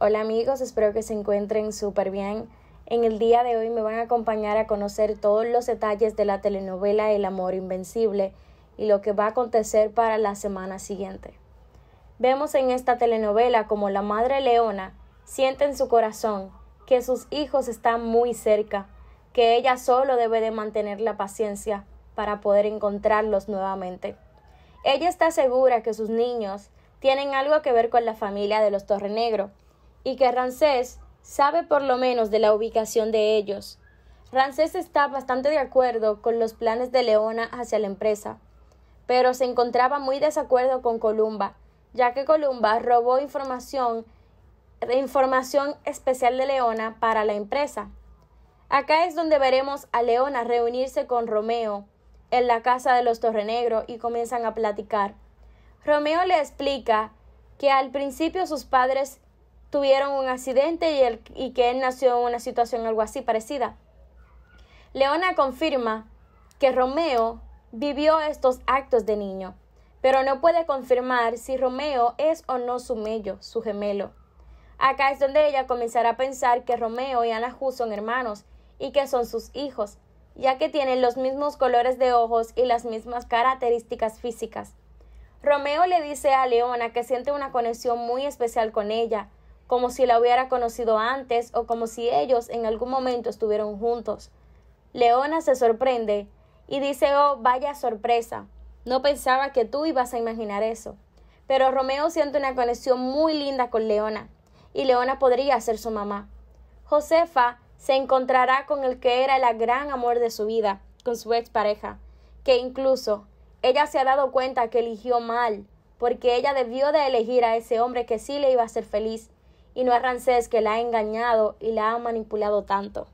Hola amigos, espero que se encuentren súper bien. En el día de hoy me van a acompañar a conocer todos los detalles de la telenovela El Amor Invencible y lo que va a acontecer para la semana siguiente. Vemos en esta telenovela como la madre leona siente en su corazón que sus hijos están muy cerca, que ella solo debe de mantener la paciencia para poder encontrarlos nuevamente. Ella está segura que sus niños tienen algo que ver con la familia de los Torrenegro, y que Rancés sabe por lo menos de la ubicación de ellos. Rancés está bastante de acuerdo con los planes de Leona hacia la empresa, pero se encontraba muy desacuerdo con Columba, ya que Columba robó información, información especial de Leona para la empresa. Acá es donde veremos a Leona reunirse con Romeo en la casa de los Torrenegro y comienzan a platicar. Romeo le explica que al principio sus padres tuvieron un accidente y, que él nació en una situación algo así parecida. Leona confirma que Romeo vivió estos actos de niño, pero no puede confirmar si Romeo es o no su mello, su gemelo. Acá es donde ella comenzará a pensar que Romeo y Ana son hermanos y que son sus hijos, ya que tienen los mismos colores de ojos y las mismas características físicas. Romeo le dice a Leona que siente una conexión muy especial con ella, como si la hubiera conocido antes o como si ellos en algún momento estuvieron juntos. Leona se sorprende y dice, oh, vaya sorpresa, no pensaba que tú ibas a imaginar eso. Pero Romeo siente una conexión muy linda con Leona, y Leona podría ser su mamá. Josefa se encontrará con el que era el gran amor de su vida, con su ex pareja que incluso ella se ha dado cuenta que eligió mal, porque ella debió de elegir a ese hombre que sí le iba a ser feliz, y no es que la ha engañado y la ha manipulado tanto.